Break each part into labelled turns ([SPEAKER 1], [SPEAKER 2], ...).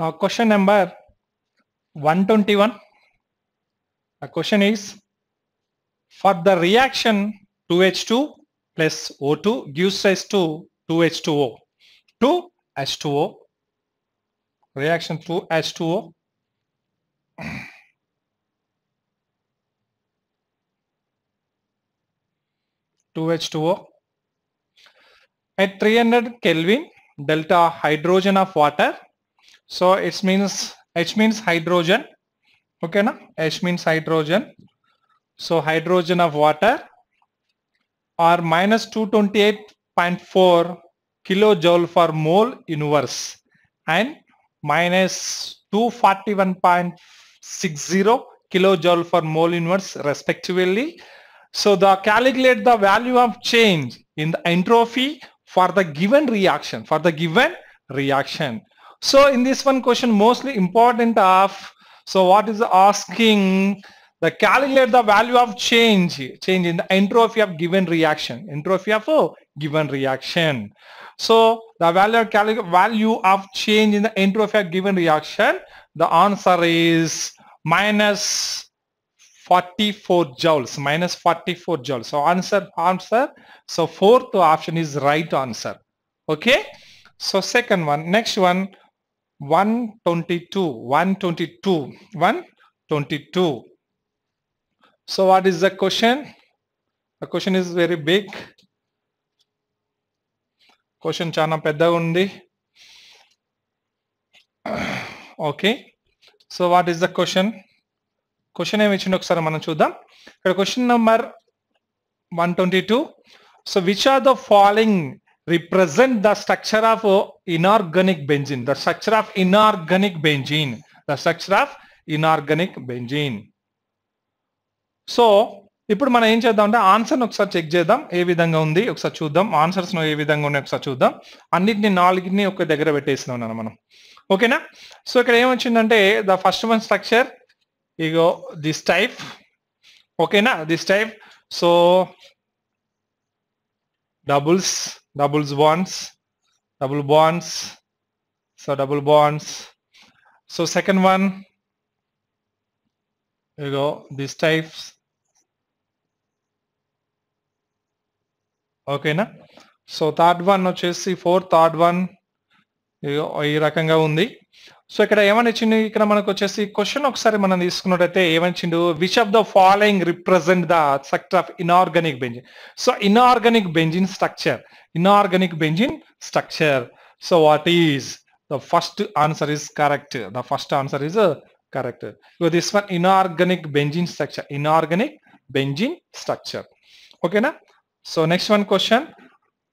[SPEAKER 1] Now question number 121. The question is for the reaction 2H2 plus O2 gives rise to 2H2O. 2H2O. Reaction two H two O at 300 Kelvin delta hydrogen of water so it means H means hydrogen okay na H means hydrogen so hydrogen of water are minus 228.4 kilojoule per mole inverse and minus 241.60 kilojoule per mole inverse respectively so the calculate the value of change in the entropy for the given reaction for the given reaction so in this one question mostly important of so what is asking the calculate the value of change change in the entropy of given reaction entropy of a oh, given reaction. So the value value of change in the entropy of given reaction the answer is minus 44 joules minus 44 joules so answer answer so fourth option is right answer okay so second one next one 122 122 122 so what is the question the question is very big question చాలా పెద్దగా ఉంది okay so what is the question question ఏమి ఇచ్చింది ఒకసారి మనం చూద్దాం ఇక్కడ question number one twenty two so which are the following represent the structure of uh, inorganic benzene, the structure of inorganic benzene, the structure of inorganic benzene. So ఇప్పుడు మనం ఏం చేద్దాం అంటే ఆన్సర్ని ఒకసారి చెక్ చేద్దాం ఏ విధంగా ఉంది ఒకసారి చూద్దాం ఆన్సర్స్ను ఏ విధంగా ఉన్నాయి ఒకసారి చూద్దాం అన్నింటినీ నాలుగుని ఒక దగ్గర పెట్టేస్తున్నాం మనం ఓకేనా సో ఇక్కడ ఏమొచ్చిందంటే ద ఫస్ట్ వన్ స్ట్రక్చర్ ఇగో దిస్ టైప్ ఓకేనా this type so doubles doubles bonds, double bonds, so double bonds. So second one, you go, these types. ఓకేనా సో థర్డ్ వన్ వచ్చేసి ఫోర్ థర్డ్ వన్ ఈ రకంగా ఉంది so ఇక్కడ ఏమని ఇచ్చిండు ఇక్కడ మనకు వచ్చేసి క్వశ్చన్ ఒకసారి మనం తీసుకున్నట్టయితే ఏమనిచ్చిండు which of the following represent the structure of inorganic benzene so inorganic benzene structure inorganic benzene structure. So what is the first answer is correct. The first answer is a uh, correct. So this one inorganic benzene structure. Inorganic benzene structure. Okay na? So next one question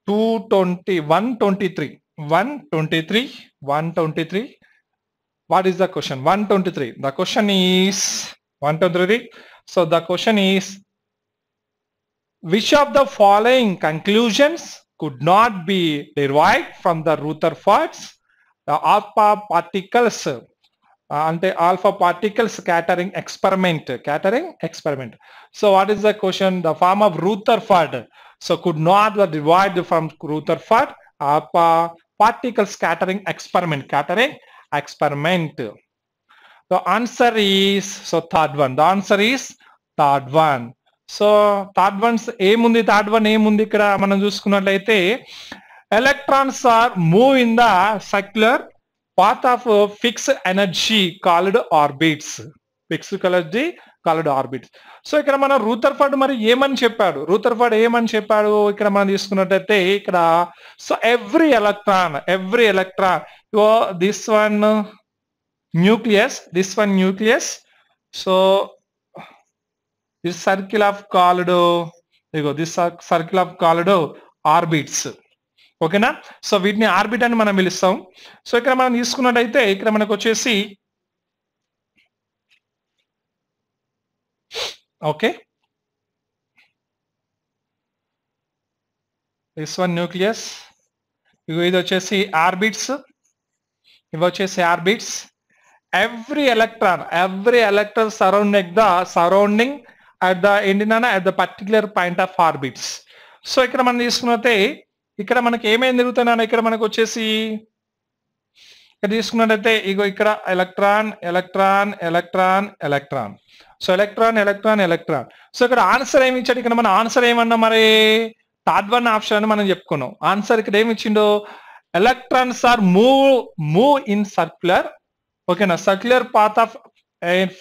[SPEAKER 1] 220 123 123 123 what is the question 123 the question is 123 so the question is which of the following conclusions could not be derived from the Rutherfords. The alpha particles uh, and the alpha particle scattering experiment scattering experiment so what is the question the form of rutherford so could not be derived from rutherford alpha particle scattering experiment scattering experiment the answer is so third one the answer is third one so third ones ఏముంది third one ఏముంది ఇక్కడ మనం చూసుకున్నట్లయితే electrons are move in the circular path of fix energy called orbits fix energy called orbits so ఇక్కడ మన Rutherford మరి ఏమని చెప్పాడు రూతర్ఫర్డ్ ఏమని చెప్పాడు ఇక్కడ మనం తీసుకున్నట్టయితే ఇక్కడ so every electron every electron this one nucleus this one nucleus so this circle of called ఇగో this circle of called orbits ఓకేనా సో వీటిని ఆర్బిట్ అని మనం పిలుస్తాం సో ఇక్కడ మనం తీసుకున్నట్టయితే ఇక్కడ మనకు వచ్చేసి ఓకే దిస్ వన్ న్యూక్లియస్ ఇగో ఇది వచ్చేసి ఆర్బిట్స్ ఇవి వచ్చేసి orbits every electron every electron surrounding the surrounding at the ఎండినానా at the particular point of orbits so ఇక్కడ మనం తీసుకున్నట్టే ఇక్కడ మనకి ఏమేమి తిరుగుతున్నాను ఇక్కడ మనకు వచ్చేసి ఇక్కడ తీసుకున్నట్టయితే ఇగో ఇక్కడ electron electron electron electron so electron electron electron so ఇక్కడ ఆన్సర్ ఏమి ఇచ్చాడు ఇక్కడ మన ఆన్సర్ ఏమన్నా మరి థర్డ్ వన్ ఆప్షన్ అని మనం చెప్పుకున్నాం ఆన్సర్ ఇక్కడ ఏమి ఇచ్చిండో electrons are move move in circular ఓకేనా circular path of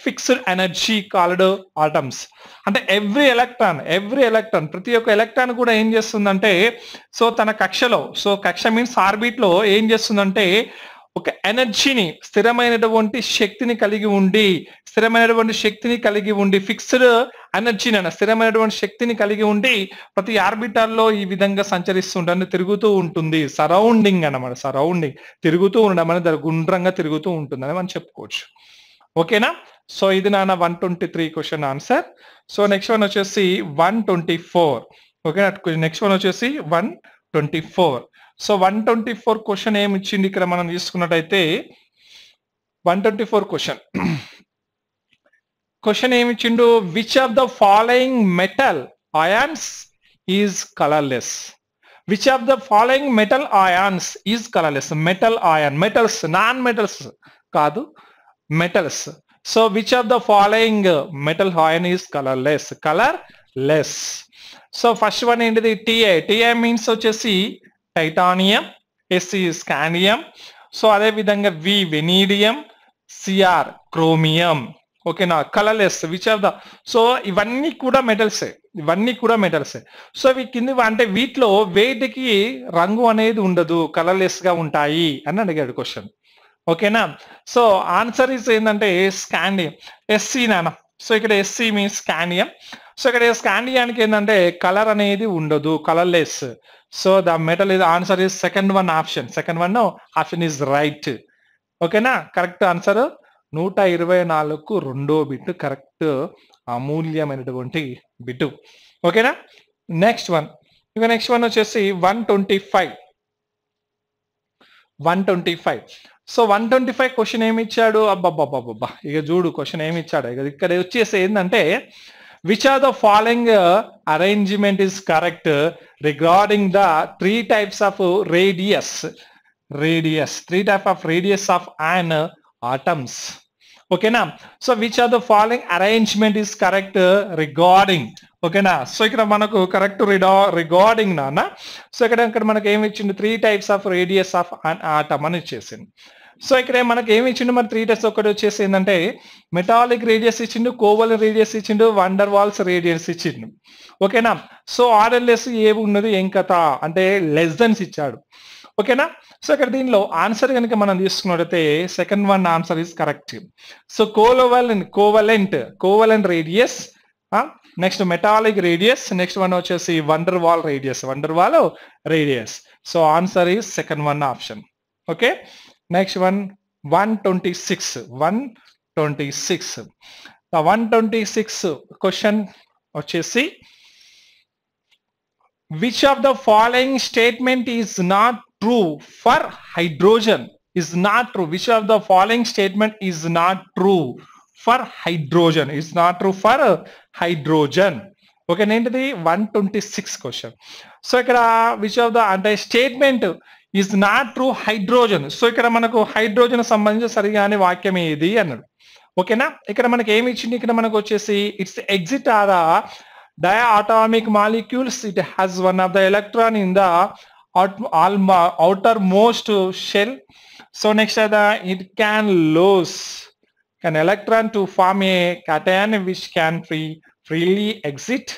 [SPEAKER 1] fixed energy called atoms అంటే ఎవ్రీ ఎలక్ట్రాన్ ఎవ్రీ ఎలక్ట్రాన్ ప్రతి ఒక్క ఎలక్ట్రాన్ కూడా ఏం చేస్తుందంటే సో తన కక్షలో సో కక్ష మీన్స్ ఆర్బిట్లో ఏం చేస్తుందంటే ఒక ఎనర్జీని స్థిరమైనటువంటి శక్తిని కలిగి ఉండి స్థిరమైనటువంటి శక్తిని కలిగి ఉండి ఫిక్స్డ్ ఎనర్జీని అన్న స్థిరమైనటువంటి శక్తిని కలిగి ఉండి ప్రతి ఆర్బిటర్లో ఈ విధంగా సంచరిస్తుంటే తిరుగుతూ ఉంటుంది సరౌండింగ్ అన్నమాట సరౌండింగ్ తిరుగుతూ ఉండడం అనేది గుండ్రంగా తిరుగుతూ అని మనం చెప్పుకోవచ్చు ఓకేనా సో ఇది నాన్న one twenty three question answer so next one వచ్చేసి వన్ ట్వంటీ ఫోర్ ఓకేనా నెక్స్ట్ వన్ వచ్చేసి one twenty four so one twenty four question ఏమి ఇచ్చింది ఇక్కడ మనం తీసుకున్నట్టయితే one twenty four question question ఏమి ఇచ్చిండు which of the following metal ions is colourless which of the following metal ions is colourless metal ion metals non metals కాదు metals. So which of the following metal ion is colorless? Colorless. So first one into the Ta. Ta means వచ్చేసి titanium, S is scandium. So so అదే విధంగా V vanadium CR chromium ఓకేనా colourless which of the so ఇవన్నీ కూడా మెటల్సే ఇవన్నీ కూడా మెటల్సే so ఇవి కింది అంటే వీటిలో వేటికి రంగు అనేది ఉండదు కలర్లెస్ గా ఉంటాయి అని అడిగాడు క్వశ్చన్ ఓకేనా సో ఆన్సర్ ఇస్ ఏంటంటే స్కాండియం ఎస్సీ నాన్న సో ఇక్కడ ఎస్సీ మీన్స్ స్కాండియం సో ఇక్కడ స్కాండియానికి ఏంటంటే కలర్ అనేది ఉండదు colourless so the metal is answer is second one option second one option is right ఓకేనా కరెక్ట్ ఆన్సర్ నూట ఇరవై నాలుగు రెండో బిట్ కరెక్ట్ అమూల్యమైనటువంటి బిట్ ఓకేనా నెక్స్ట్ వన్ ఇక నెక్స్ట్ వన్ వచ్చేసి one twenty five one twenty five so one twenty five question ఏమి ఇచ్చాడు అబ్బబ్బబ్బబ్బా ఇక చూడు క్వశ్చన్ ఏమి ఇచ్చాడు ఇక ఇక్కడ వచ్చేసి ఏంటంటే which are the following arrangement is correct regarding the three types of radius radius three type of radius of an atoms ఓకేనా so which are the following arrangement is correct regarding ఓకేనా so ఇక్కడ మనకు correct రిడా regarding నాన్న so ఇక్కడ ఇక్కడ మనకి ఏమి ఇచ్చింది three types of radius of atom అని ఇచ్చేసింది సో ఇక్కడ మనకి ఏమి ఇచ్చిండు మరి త్రీ టైప్స్ ఒకటి వచ్చేసి ఏంటంటే మెటాలిక్ రేడియస్ ఇచ్చిండు కోవల్ రేడియస్ ఇచ్చిండు వండర్ వాల్స్ రేడియస్ ఇచ్చిండు ఓకేనా సో ఆర్ఎల్ఎస్ ఏమి ఉన్నది ఏం కథ అంటే లెస్ ఇచ్చాడు ఓకేనా సో ఇక్కడ దీనిలో ఆన్సర్ కనుక మనం తీసుకున్నట్టయితే second one answer is correct so కోలోవల్ covalent covalent radius next to metallic radius next one which is wonder wall radius wonder wall radius so answer is second one option okay next one 126 126 the 126 question which is which of the following statement is not true for hydrogen is not true which of the following statement is not true for hydrogen is not true for hydrogen okay ఏంటిది one twenty six question so ఇక్కడ which of the అంటే statement is not true hydrogen so ఇక్కడ మనకు hydrogen సంబంధించి సరిగానే వాక్యం ఏది అన్నాడు ఓకేనా ఇక్కడ మనకి ఏమి ఇచ్చింది ఇక్కడ మనకు వచ్చేసి it's exit are diatomic molecules it has one of the electron in the outermost shell so next it can lose an electron to form a cation which can free, freely exit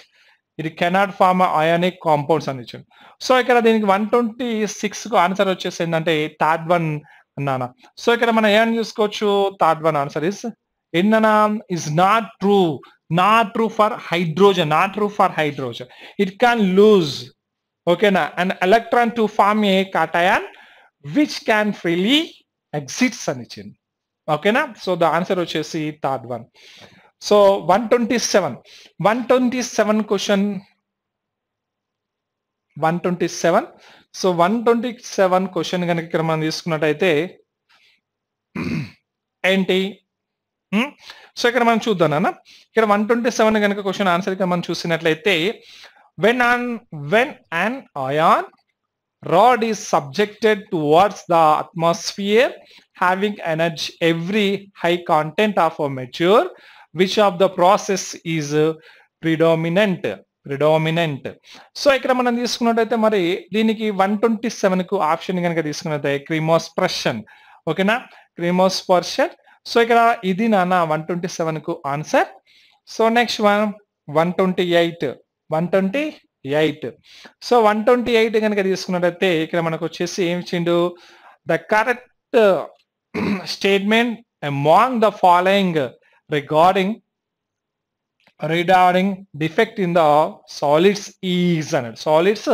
[SPEAKER 1] ఇది cannot form ionic compounds అని ఇచ్చింది so ఇక్కడ దీనికి one twenty six కు answer వచ్చేసి ఏంటంటే third one అన్నాన so ఇక్కడ మనం ఏం చూసుకోవచ్చు థర్డ్ వన్ ఆన్సర్ ఇస్ ఏంటనా is not true not true for hydrogen not true for hydrogen it can lose ఓకేనా and electron to form a cation which can freely exits అని ఇచ్చింది ఓకేనా so the answer వచ్చేసి third one so one twenty seven one twenty seven question one twenty seven so one twenty seven question కనుక ఇక్కడ మనం తీసుకున్నట్టయితే ఏంటి so ఇక్కడ మనం చూద్దాం అన్న ఇక్కడ వన్ ట్వంటీ సెవెన్ కనుక క్వశ్చన్ ఆన్సర్ ఇక్కడ మనం చూసినట్లయితే when on when an ion rod is subjected towards the atmosphere having energy every high content of a mature which of the process is predominant predominant so ఇక్కడ మనం తీసుకున్నట్టయితే మరి దీనికి one twenty seven కు option కనుక తీసుకున్నట్టయితే క్రిమోస్ప్రెషన్ ఓకేనా క్రిమోస్పర్షన్ సో ఇక్కడ ఇది నాన్న వన్ ట్వంటీ సెవెన్ కు answer so next one one twenty eight one twenty eight so one twenty eight కనుక తీసుకున్నట్టయితే ఇక్కడ మనకు వచ్చేసి ఏం ఇచ్చిండు the correct statement among the following regarding regarding defect in the solids is and solids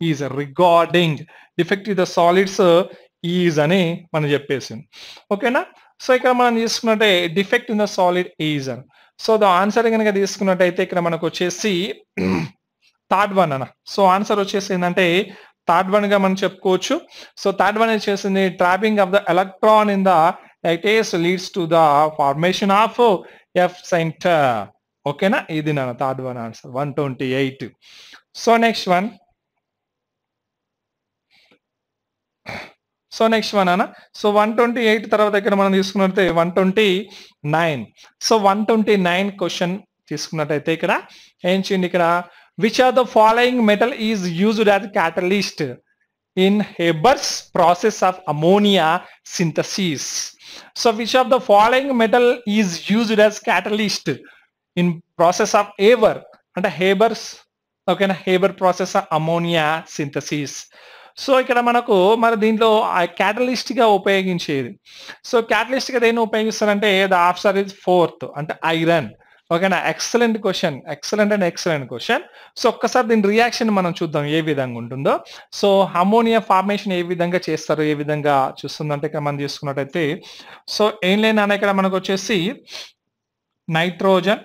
[SPEAKER 1] is regarding defect in the solids is అని మనం చెప్పేసింది ఓకేనా సో ఇక్కడ మనం తీసుకున్నట్టే defect in the solid is అని సో ద ఆన్సర్ కనుక తీసుకున్నట్టయితే ఇక్కడ మనకు వచ్చేసి థర్డ్ వన్ అన్న సో ఆన్సర్ వచ్చేసి ఏంటంటే థర్డ్ వన్ గా మనం చెప్పుకోవచ్చు సో థర్డ్ వన్ ఏం చేసింది trapping of the electron in the leads to the formation of F centre ఓకేనా ఇది నా third one answer one twenty eight so next one so next one అన్న సో వన్ ట్వంటీ ఎయిట్ తర్వాత ఇక్కడ మనం తీసుకున్నట్టయితే one twenty nine so one twenty nine question తీసుకున్నట్టయితే ఇక్కడ ఏం చేయండి ఇక్కడ Which of the following metal is used as catalyst in Haber's process of ammonia synthesis? So which of the following metal is used as catalyst in process of Haber and Haber's ఓకేనా Haber process ammonia synthesis so ఇక్కడ మనకు మరి దీంట్లో క్యాటలిస్ట్గా ఉపయోగించేది so క్యాటలిస్ట్గా దేన్ని ఉపయోగిస్తారంటే ద ఆప్షన్ ఇస్ ఫోర్త్ అంటే ఐరన్ ఓకేనా excellent question excellent and excellent question so ఒక్కసారి దీని రియాక్షన్ మనం చూద్దాం ఏ విధంగా ఉంటుందో సో అమోనియా ఫార్మేషన్ ఏ విధంగా చేస్తారు ఏ విధంగా చూస్తుందంటే ఇక్కడ మనం తీసుకున్నట్టయితే సో ఏం లేని ఇక్కడ మనకు వచ్చేసి nitrogen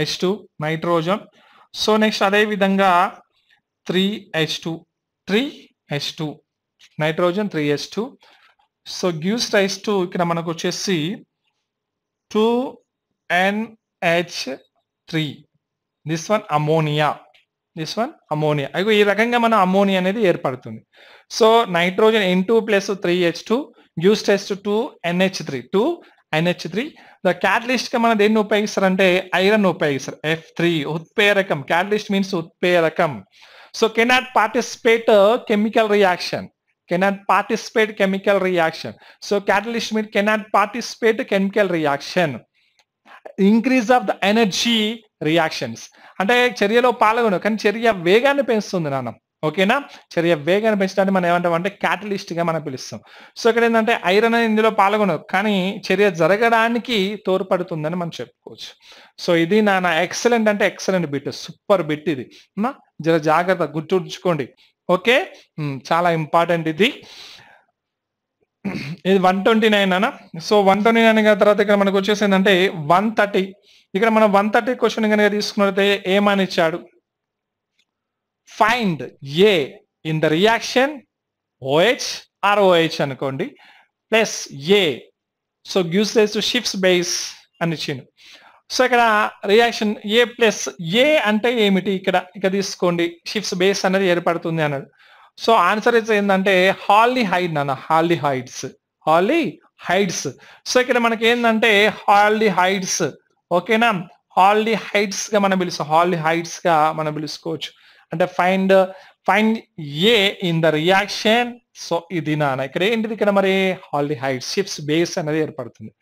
[SPEAKER 1] H two nitrogen so next అదే విధంగా three H two three H two nitrogen three H two so gives rise to ఇక్కడ మనకు వచ్చేసి two NH this one ammonia this one ammonia అయితే ఈ రకంగా మన అమ్మోనియా అనేది ఏర్పడుతుంది so nitrogen N two plus three H two యూస్ టెస్ట్ two NH three two NH three the క్యాటలిస్ట్గా మన మనం దేన్ని ఉపయోగిస్తారంటే ఐరన్ ఉపయోగిస్తారు ఎఫ్ త్రీ ఉత్పేరకం క్యాటలిస్ట్ మీన్స్ ఉత్పేరకం so cannot participate chemical reaction cannot participate chemical reaction so catalyst mean cannot participate chemical reaction increase of the energy reactions అంటే చర్యలో పాల్గొను కానీ చర్య వేగాన్ని పెంచుతుంది నాన్న ఓకేనా చర్య వేగాన్ని పెంచడానికి మనం ఏమంటాం అంటే క్యాటలిస్ట్ గా మనం పిలుస్తాం సో ఇక్కడ ఏంటంటే ఐరన్ ఇందులో పాల్గొనదు కానీ చర్య జరగడానికి తోడ్పడుతుందని మనం చెప్పుకోవచ్చు సో ఇది నాన్న ఎక్సలెంట్ అంటే ఎక్సలెంట్ బిట్ సూపర్ బిట్ ఇది జర జాగ్రత్త గుర్తుంచుకోండి ఓకే hmm, చాలా ఇంపార్టెంట్ ఇది ఇది వన్ ట్వంటీ నైన్ అన్న సో వన్ ట్వంటీ నైన్ తర్వాత ఇక్కడ మనకు వచ్చేసి ఏంటంటే వన్ థర్టీ ఇక్కడ మనం వన్ థర్టీ క్వశ్చన్ కనుక తీసుకున్నట్టు ఏమని ఇచ్చాడు find A in the reaction OH R OH అనుకోండి plus A so gives to Schiff's base అని ఇచ్చిండు సో ఇక్కడ రియాక్షన్ ఏ ప్లస్ ఏ అంటే ఏమిటి ఇక్కడ ఇక్కడ తీసుకోండి షిప్స్ బేస్ అనేది ఏర్పడుతుంది అన్నది సో ఆన్సర్ అయితే ఏంటంటే హాలీ హైడ్ నాన్న హాలీ హైట్స్ హాలీ హైట్స్ సో ఇక్కడ మనకి ఏంటంటే హాలీ హైట్స్ ఓకేనా హాలీ హైట్స్ గా మనం పిలుస్తాం హాలీ హైట్స్ గా మనం పిలుసుకోవచ్చు అంటే find find A in the reaction so ఇది నాన్న ఇక్కడ ఏంటిది ఇక్కడ మరి హాలీ హైట్స్ షిప్స్ బేస్ అనేది ఏర్పడుతుంది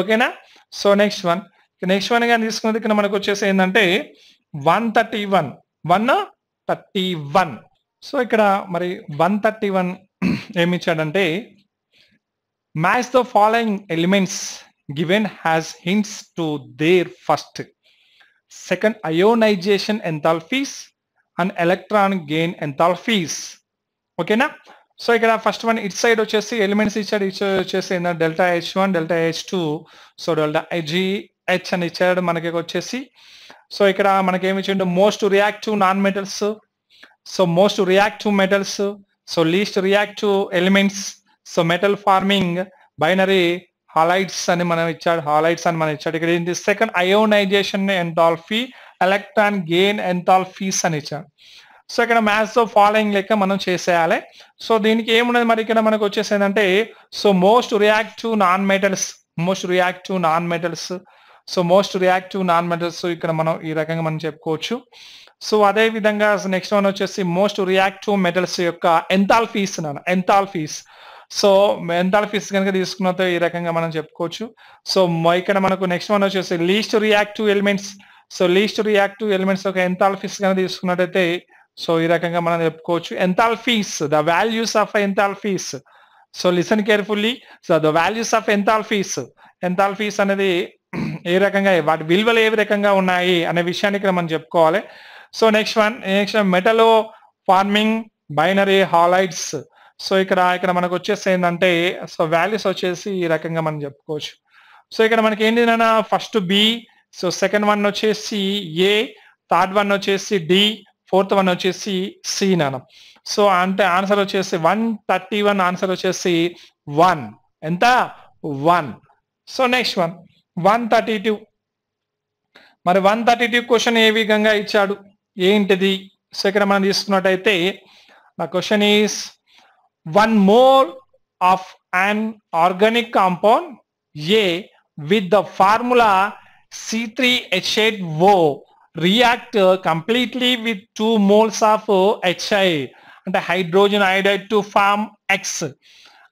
[SPEAKER 1] ఓకేనా so next one next one కానీ తీసుకున్నది ఇక్కడ మనకు వచ్చేసి ఏంటంటే one thirty one one thirty one so ఇక్కడ మరి వన్ థర్టీ వన్ ఏమిచ్చాడంటే match the following elements given has hints to their first second ionization enthalpies and electron gain enthalpies ఓకేనా సో ఇక్కడ ఫస్ట్ వన్ ఇట్ సైడ్ వచ్చేసి elements ఇచ్చాడు it వచ్చేసి delta H one delta H two so delta G H అని ఇచ్చాడు మనకి వచ్చేసి so ఇక్కడ మనకి ఏమి ఇచ్చిండు most reactive non metals so most react to so least least elements so metal forming binary forming halides అని మనం ఇచ్చాడు హాలైడ్స్ అని మనం ఇచ్చాడు ఇక్కడ ఏంటి second ionization enthalpy electron gain enthalpies అని ఇచ్చాడు సో ఇక్కడ మ్యాథ్స్ తో ఫాలోయింగ్ లెక్క మనం చేసేయాలి సో దీనికి ఏమున్నది మరి ఇక్కడ మనకు వచ్చేసి so most reactive non metals most react non metals so most reactive non metals ఇక్కడ మనం ఈ రకంగా మనం చెప్పుకోవచ్చు సో అదే విధంగా నెక్స్ట్ వన్ వచ్చేసి మోస్ట్ రియాక్టివ్ మెటల్స్ యొక్క ఎంతాల్ enthalpy enthalpies so enthalpies కనుక తీసుకున్నతో ఈ రకంగా మనం చెప్పుకోవచ్చు సో ఇక్కడ మనకు నెక్స్ట్ వన్ వచ్చేసి least reactive elements so least reactive elements యొక్క ఫీస్ కనుక తీసుకున్నట్టయితే సో ఈ రకంగా మనం చెప్పుకోవచ్చు ఎంతాల్ ఫీస్ ద వాల్యూస్ ఆఫ్ ఫీస్ so listen carefully so the values of enthalpies enthalpies అనేది ఏ రకంగా వాటి విలువలు ఏ రకంగా ఉన్నాయి అనే విషయాన్ని ఇక్కడ మనం చెప్పుకోవాలి సో నెక్స్ట్ వన్ నెక్స్ట్ మెటలో ఫార్మింగ్ బైనరీ హాలైట్స్ సో ఇక్కడ ఇక్కడ మనకు వచ్చేసి ఏంటంటే సో వాల్యూస్ వచ్చేసి ఈ రకంగా మనం చెప్పుకోవచ్చు సో ఇక్కడ మనకి ఏంటి first B so second one వచ్చేసి ఏ థర్డ్ వన్ వచ్చేసి డి ఫోర్త్ వన్ వచ్చేసి సి నాన్న సో అంటే ఆన్సర్ వచ్చేసి వన్ థర్టీ వన్ ఆన్సర్ వచ్చేసి వన్ ఎంత one so next one one thirty two మరి వన్ థర్టీ టూ క్వశ్చన్ ఏ విధంగా ఇచ్చాడు In the second this ఇక్కడ మనం తీసుకున్నట్టయితే the question is one mole of an organic compound, A with the formula C3H8O react completely with 2 moles of HI and the hydrogen iodide to form X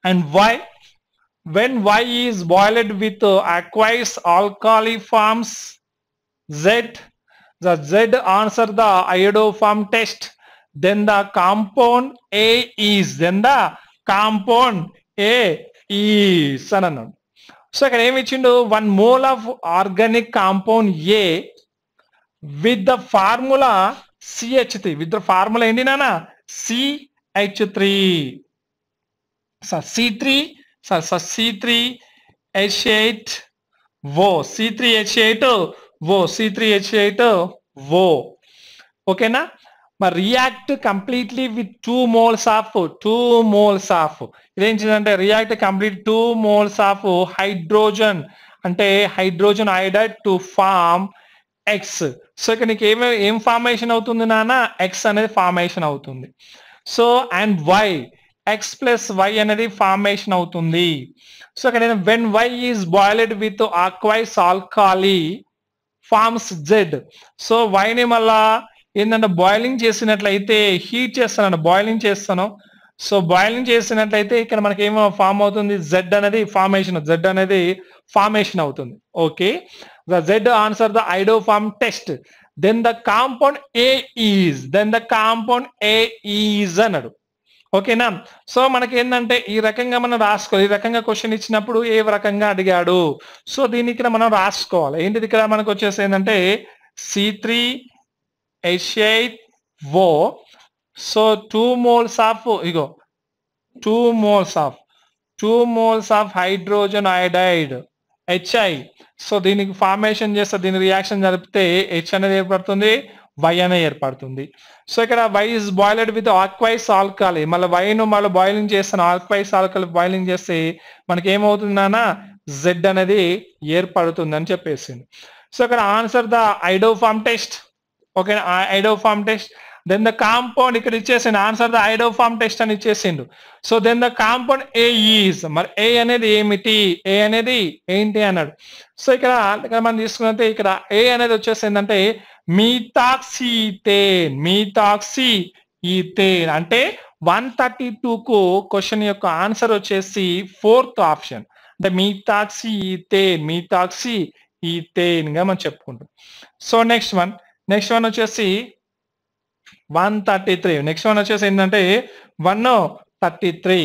[SPEAKER 1] and Y when Y is boiled with aqueous alkali forms Z the Z answer the iodoform test then the compound A is then the compound A is అని అన్నాడు so ఇక్కడ ఏమి ఇచ్చిండు one mole of organic compound A with the formula CH three with the formula ఏంటి నాన్న CH three sir C three sir sir C three H eight O C three H eight O C three H eight O ఓకేనా మరి react completely with two moles of two moles of ఇదేం చేయాలంటే react complete two moles of hydrogen అంటే hydrogen iodide to form X so ఇక్కడ నీకు ఏమే ఏం formation అవుతుంది నాన్న ఎక్స్ అనేది ఫార్మేషన్ అవుతుంది so and Y X plus Y అనేది ఫార్మేషన్ అవుతుంది సో ఇక్కడ when Y is boiled with aqueous alkali forms Z so వైని మళ్ళా ఏంటంటే బాయిలింగ్ చేసినట్లయితే హీట్ చేస్తానండి బాయిలింగ్ చేస్తాను సో బాయిలింగ్ చేసినట్లయితే ఇక్కడ మనకి ఏమో ఫామ్ అవుతుంది జెడ్ అనేది ఫార్మేషన్ జెడ్ అనేది ఫార్మేషన్ అవుతుంది okay the Z answer the iodoform test then the compound A is then the compound A is అన్నాడు ఓకేనా సో మనకి ఏంటంటే ఈ రకంగా మనం రాసుకోవాలి ఈ రకంగా క్వశ్చన్ ఇచ్చినప్పుడు ఏ రకంగా అడిగాడు సో దీన్ని ఇక్కడ మనం రాసుకోవాలి ఏంటిది ఇక్కడ మనకు వచ్చేసి ఏంటంటే C three eight O so two moles of ఇగో two moles of two moles of hydrogen iodide HI so దీనికి ఫార్మేషన్ చేస్తే దీని రియాక్షన్ జరిపితే హెచ్ అనేది ఏర్పడుతుంది వై అనే ఏర్పడుతుంది సో ఇక్కడ Y is boiled with aqueous alkali మళ్ళీ వైను మళ్ళీ బాయిలింగ్ చేస్తాను ఆక్వైస్ ఆల్కాలి బాయిలింగ్ చేస్తే మనకి ఏమవుతుందన్నా జెడ్ అనేది ఏర్పడుతుంది అని చెప్పేసింది సో ఇక్కడ answer the iodoform test okay iodoform test then the compound ఇక్కడ ఇచ్చేసిండు ఆన్సర్ ద ఐడోఫామ్ టెస్ట్ అని ఇచ్చేసిండు so then the compound A is మరి ఏ అనేది ఏమిటి ఏ అనేది ఏంటి అన్నాడు సో ఇక్కడ ఇక్కడ మనం తీసుకున్నట్టే ఇక్కడ ఏ అనేది వచ్చేసి ఏంటంటే methoxy ethane methoxy ethane అంటే వన్ థర్టీ టూకు క్వశ్చన్ యొక్క ఆన్సర్ వచ్చేసి ఫోర్త్ ఆప్షన్ అంటే methoxy ethane methoxy ఈతేన్గా మనం చెప్పుకుంటాం so next one next one వచ్చేసి one thirty three next one వచ్చేసి ఏంటంటే వన్ థర్టీ త్రీ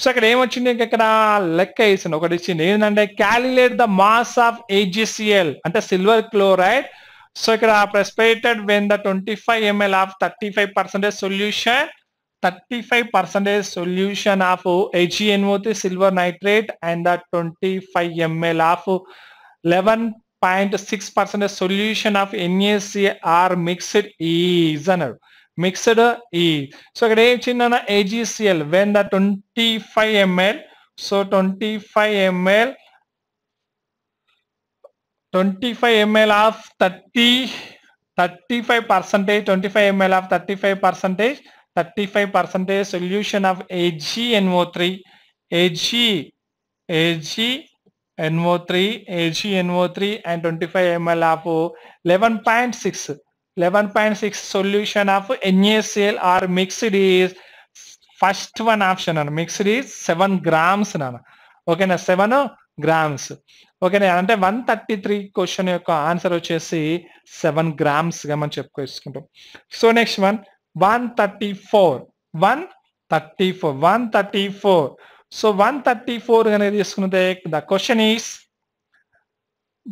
[SPEAKER 1] సో అక్కడ ఏమొచ్చింది ఇక్కడ లెక్క వేసింది ఒకటి ఇచ్చింది ఏంటంటే calculate the mass of AgCl అంటే సిల్వర్ క్లోరైడ్ సో ఇక్కడ precipitated when the twenty five ml of thirty five percentage solution thirty five percentage solution of HNO three silver nitrate and the twenty five ml of eleven point six percentage solution of NaCl mixed is అన్నారు mixed ఈ so ఇక్కడ ఏమిచ్చిందన్నా AgCl when the twenty five ml so twenty five ml 25 ml of 30 35 percentage 25 ml of 35 percentage 35 percentage solution of AgNO3 Ag AgNO3 AgNO3 and 25 ml of 11.6 11.6 solution of NaCl or mixed is first one option mixed is 7 grams okay na 7 grams ఓకేనా అంటే one thirty three question యొక్క answer వచ్చేసి seven grams గా మనం చెప్పుకొచ్చుకుంటాం so next one one thirty four one thirty four one thirty four so one thirty four అనేది తీసుకుంటే the question is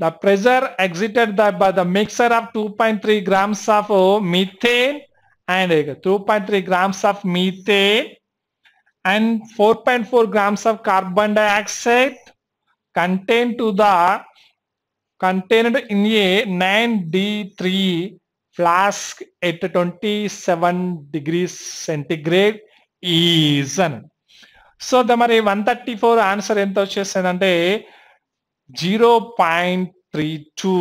[SPEAKER 1] the pressure exerted the by the mixture of two point three grams of methane and two point three grams of methane and four point four grams of carbon dioxide contained to the contained in a 9D3 flask at 27 degrees centigrade is an so the మరి one thirty four answer ఎంత వచ్చేసిందంటే zero point three two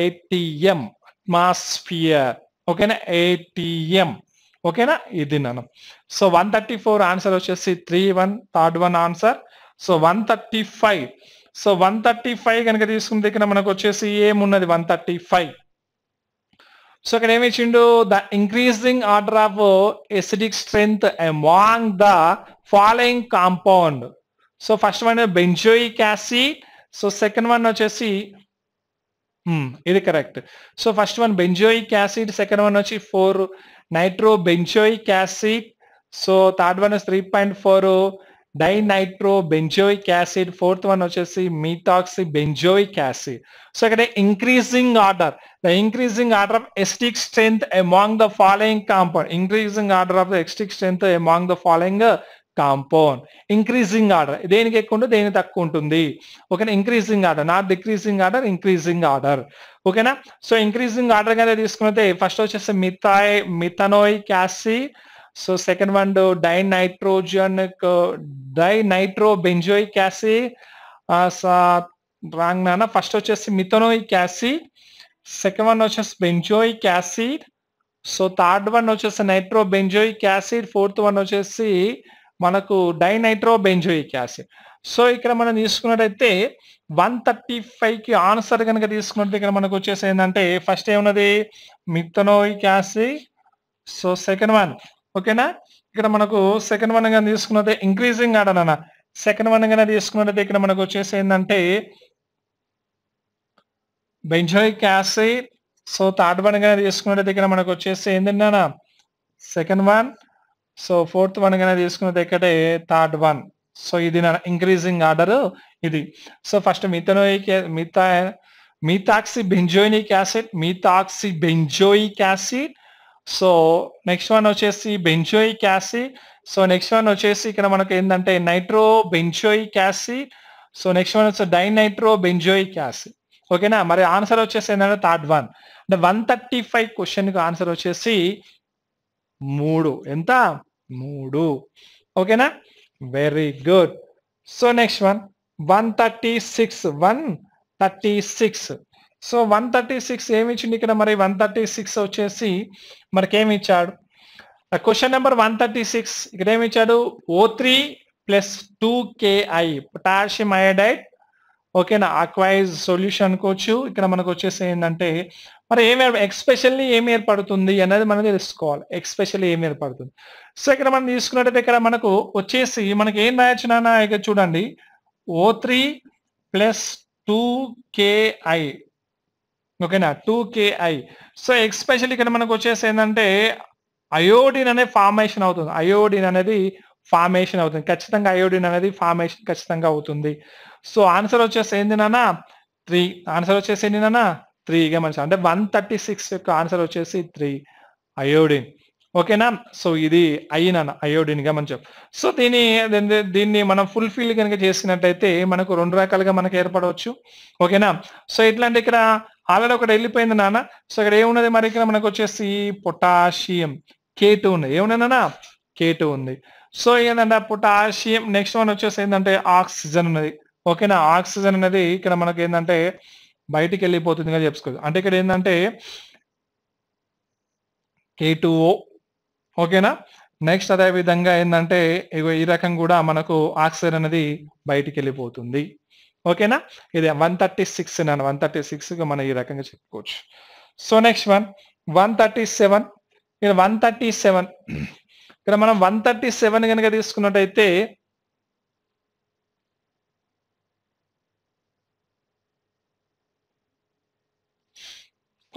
[SPEAKER 1] ATM atmosphere ఓకేనా ATM ఓకేనా ఇది నన్ను so one thirty four answer వచ్చేసి three one third one answer so one thirty five so one thirty five కనుక తీసుకున్న దగ్గర మనకు వచ్చేసి ఏమున్నది వన్ థర్టీ ఫైవ్ సో ఇక్కడ ఏమి ఇచ్చిండు the increasing order of acidic strength among the following compound so first one benzoic acid so second one వచ్చేసి hmm, ఇది correct so first one benzoic acid second one వచ్చి four nitro benzoic acid so third one three point four dinitro benzoic acid fourth one వచ్చేసి methoxy benzoic acid so ఇక్కడ increasing order the increasing order of acidic strength among the following compound increasing order of acidic strength among the following compound increasing order దేనికి ఎక్కువ ఉంటుంది దేని తక్కువ ఉంటుంది ఓకేనా increasing order not decreasing order increasing order ఓకేనా so increasing order కనుక తీసుకున్నది ఫస్ట్ వచ్చేసి మిథాయ్ methanoic acid So second one, the dinitrogen, uh, dinitrobenzoic acid, wrong నాన్న ఫస్ట్ వచ్చేసి మిథనోయిక్ యాసిడ్ సెకండ్ వన్ వచ్చేసి benzoic acid so third one వచ్చేసి nitro benzoic acid fourth one వచ్చేసి మనకు డైనైట్రో బెంజోయిక్ యాసిడ్ సో ఇక్కడ మనం తీసుకున్నట్టయితే వన్ థర్టీ ఫైవ్కి ఆన్సర్ కనుక తీసుకున్నట్టు ఇక్కడ మనకు వచ్చేసి ఏంటంటే ఫస్ట్ ఏమున్నది methanoic acid so second one ఓకేనా ఇక్కడ మనకు సెకండ్ వన్ గా తీసుకున్నది ఇంక్రీజింగ్ ఆర్డర్ అన్న సెకండ్ వన్ గా తీసుకున్నట్లయితే ఇక్కడ మనకు వచ్చేసి ఏంటంటే benzoic acid so third one గా తీసుకున్నట్లయితే ఇక్కడ మనకు వచ్చేసి ఏంటన్నా second one so fourth one గా తీసుకున్నది ఇక్కడే థర్డ్ వన్ సో ఇది నా ఇంక్రీజింగ్ ఆర్డర్ ఇది సో ఫస్ట్ మిథనోయిక్ మిథా methoxy benzoic acid methoxy benzoic acid so next one వచ్చేసి బెంచోయి క్యాసి సో నెక్స్ట్ వన్ వచ్చేసి ఇక్కడ మనకు ఏంటంటే నైట్రో బెంచోయి క్యాసి సో నెక్స్ట్ వన్ వచ్చి నైట్రో బెంజోయి క్యాసి ఓకేనా మరి ఆన్సర్ వచ్చేసి ఏంటంటే థర్డ్ వన్ అంటే వన్ థర్టీ ఫైవ్ క్వశ్చన్కి ఆన్సర్ వచ్చేసి మూడు ఎంత మూడు ఓకేనా very good so next one one thirty six one thirty six so one thirty six ఏమి ఇచ్చింది ఇక్కడ మరి వన్ థర్టీ సిక్స్ వచ్చేసి మనకేమి ఇచ్చాడు question number one thirty six ఇక్కడ ఏమి ఇచ్చాడు O three plus two KI potassium iodide ఓకేనా ఆక్వైజ్ సొల్యూషన్ అనుకోవచ్చు ఇక్కడ మనకు వచ్చేసి ఏంటంటే మరి ఏమి ఎక్స్పెషల్లీ ఏమి ఏర్పడుతుంది అనేది మనం తెలుసుకోవాలి ఎక్స్పెషల్లీ ఏమి ఏర్పడుతుంది సో ఇక్కడ మనం తీసుకున్నట్టయితే ఇక్కడ మనకు వచ్చేసి మనకి ఏం రాయొచ్చు ఇక్కడ చూడండి O three plus two KI ఓకేనా టూ కేఐ సో ఎక్స్పెషల్ ఇక్కడ మనకు వచ్చేసి ఏంటంటే అయోడిన్ అనే ఫార్మేషన్ అవుతుంది అయోడిన్ అనేది ఫార్మేషన్ అవుతుంది ఖచ్చితంగా అయోడిన్ అనేది ఫార్మేషన్ ఖచ్చితంగా అవుతుంది సో ఆన్సర్ వచ్చేసి ఏంది నానా త్రీ ఆన్సర్ వచ్చేసి ఏంది నానా త్రీగా మంచి అంటే వన్ థర్టీ సిక్స్ యొక్క ఆన్సర్ వచ్చేసి త్రీ అయోడిన్ ఓకేనా సో ఇది అయ్యినాను అయోడిన్గా మనం చెప్ సో దీని దీన్ని మనం ఫుల్ఫిల్ కనుక చేసినట్టయితే మనకు రెండు రకాలుగా మనకు ఏర్పడవచ్చు ఓకేనా సో ఇట్లాంటి ఇక్కడ ఆల్రెడీ ఒకటి వెళ్ళిపోయింది నాన్న సో ఇక్కడ ఏమున్నది మరి ఇక్కడ మనకు వచ్చేసి పొటాషియం కే టూ ఉంది ఏమున్నానా కే టూ ఉంది సో ఏంటంటే పొటాషియం నెక్స్ట్ వన్ వచ్చేసి ఏంటంటే ఆక్సిజన్ ఉన్నది ఓకేనా ఆక్సిజన్ అనేది ఇక్కడ మనకి ఏంటంటే బయటికి వెళ్ళిపోతుంది కదా చెప్పుకోవచ్చు అంటే ఇక్కడ ఏంటంటే కే టూ ఓకేనా నెక్స్ట్ అదే విధంగా ఏంటంటే ఈ రకం కూడా మనకు ఆక్సిజన్ అనేది బయటికి వెళ్ళిపోతుంది ఓకేనా ఇది వన్ థర్టీ సిక్స్ నన్ను వన్ థర్టీ సిక్స్ మనం ఈ రకంగా చెప్పుకోవచ్చు so next one one thirty seven ఇక్కడ వన్ థర్టీ సెవెన్ ఇక్కడ మనం వన్ థర్టీ సెవెన్ కనుక తీసుకున్నట్టయితే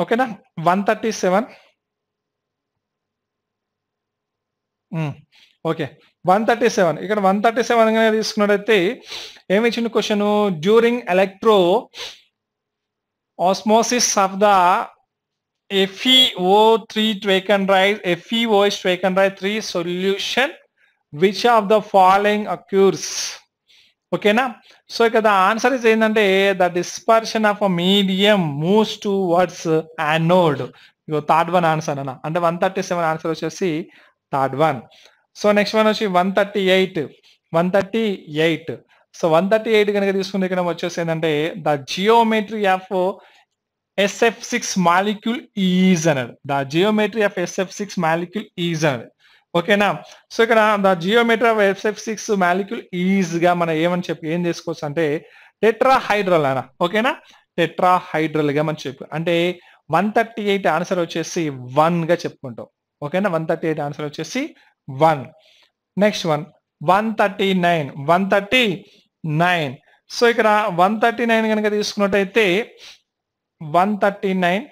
[SPEAKER 1] ఓకేనా one thirty seven okay one thirty seven ఇక్కడ వన్ థర్టీ సెవెన్ గానే తీసుకున్నట్టయితే ఏమి ఇచ్చిన question during electroosmosis of the FeO త్రీ ట్వేకండ్రైడ్ FeOH ట్వేకండ్రైడ్ three solution which of the following occurs ఓకేనా సో ఇక్కడ ద ఆన్సర్ ఇస్ ఏంటంటే the dispersion of a medium moves towards anode third one answer అన్న అంటే one thirty seven answer వచ్చేసి third one so next one వచ్చి one thirty eight one thirty eight so one thirty eight కనుక తీసుకుంటే ఇక్కడ వచ్చేసి ఏంటంటే the geometry of SF six molecule is అన్నాడు the geometry of SF six molecule is అన్నాడు ఓకేనా సో ఇక్కడ the geometry of SF six molecule is గా మనం ఏమని చెప్పి ఏం చేసుకోవచ్చు అంటే టెట్రాహైడ్రల్ అన్న ఓకేనా టెట్రాహైడ్రల్ గా మనం చెప్పు అంటే వన్ థర్టీ ఎయిట్ ఆన్సర్ వచ్చేసి వన్ గా చెప్పుకుంటాం ఓకేనా వన్ థర్టీ ఎయిట్ ఆన్సర్ వచ్చేసి one next one one thirty nine one thirty nine so ఇక్కడ వన్ థర్టీ నైన్ కనుక తీసుకున్నట్టయితే వన్ థర్టీ నైన్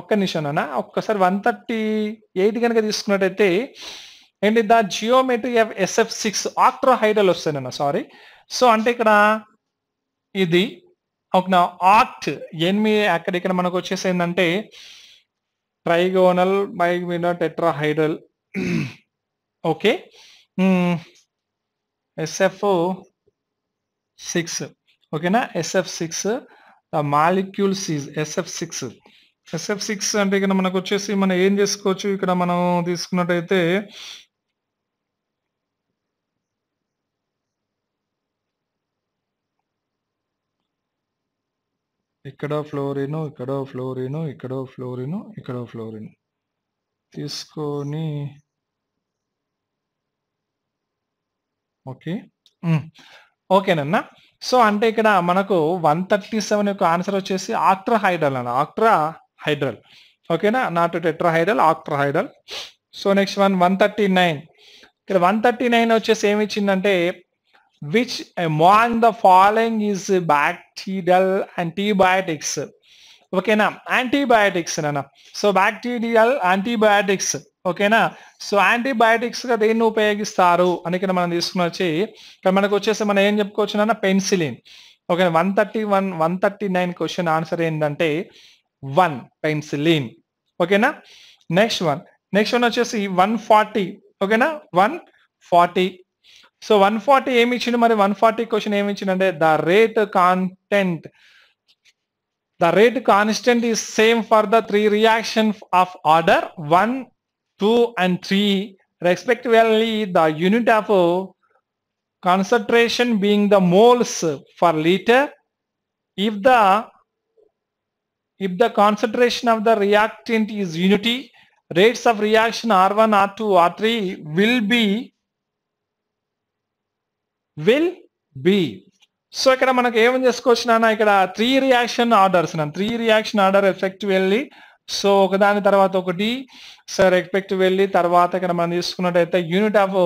[SPEAKER 1] ఒక్క నిమిషం అన్న ఒక్కసారి వన్ థర్టీ ఎయిట్ కనుక తీసుకున్నట్టయితే ఏంటి the geometry of SF six octahedral వస్తానన్న సారీ సో అంటే ఇక్కడ ఇది ఒక ఆక్ట్ ఎనిమిది అక్కడ ఇక్కడ మనకు వచ్చేసి ఏంటంటే ట్రైగోనల్ బైగ్మినో టెట్రాహైడ్రల్ ఓకే ఎస్ఎఫ్ సిక్స్ ఓకేనా ఎస్ఎఫ్ సిక్స్ మాలిక్యూల్ సీజ్ ఎస్ఎఫ్ సిక్స్ ఎస్ఎఫ్ సిక్స్ అంటే ఇక్కడ మనకు వచ్చేసి మనం ఏం చేసుకోవచ్చు ఇక్కడ మనం తీసుకున్నట్టయితే ఇక్కడ ఫ్లోరిను ఇక్కడ ఫ్లోరిను ఇక్కడ ఫ్లోరిను ఇక్కడ ఫ్లోరిను తీసుకొని ఓకే ఓకేనన్నా సో అంటే ఇక్కడ మనకు వన్ థర్టీ సెవెన్ యొక్క ఆన్సర్ వచ్చేసి ఆక్ట్రహైడ్రల్ అన్న హైడ్రల్ ఓకేనా నాట్ టెట్రాహైడ్రల్ హైడ్రల్ so next one one thirty nine ఇక్కడ వన్ థర్టీ నైన్ వచ్చేసి ఏమి ఇచ్చిందంటే which among the following is bacterial antibiotics ఓకేనా యాంటీబయాటిక్స్ నాన్న సో బ్యాక్టీరియల్ యాంటీబయాటిక్స్ ఓకేనా సో యాంటీబయాటిక్స్గా దేన్ని ఉపయోగిస్తారు అని ఇక్కడ మనం తీసుకుని వచ్చి ఇక్కడ మనకు వచ్చేసి మనం ఏం చెప్పుకోవచ్చు అన్న penicillin okay one thirty one one thirty nine question answer ఏంటంటే వన్ పెన్సిలిన్ ఓకేనా నెక్స్ట్ వన్ నెక్స్ట్ వన్ వచ్చేసి వన్ ఫార్టీ ఓకేనా one forty So 140 aim ichinu mari 140 question aim ichinu ande the rate content the rate constant is same for the three reactions of order 1 2 and 3 respectively the unit of uh, concentration being the moles per liter if the if the concentration of the reactant is unity rates of reaction r1 r2 r3 will be will be so ఇక్కడ మనకు ఏమని చేసుకోవచ్చు నాన్న ఇక్కడ three reaction orders three reaction order effect వెళ్ళి so ఒకదాని తర్వాత ఒకటి సార్ ఎఫెక్ట్ వెళ్ళి తర్వాత ఇక్కడ మనం తీసుకున్నట్టయితే unit of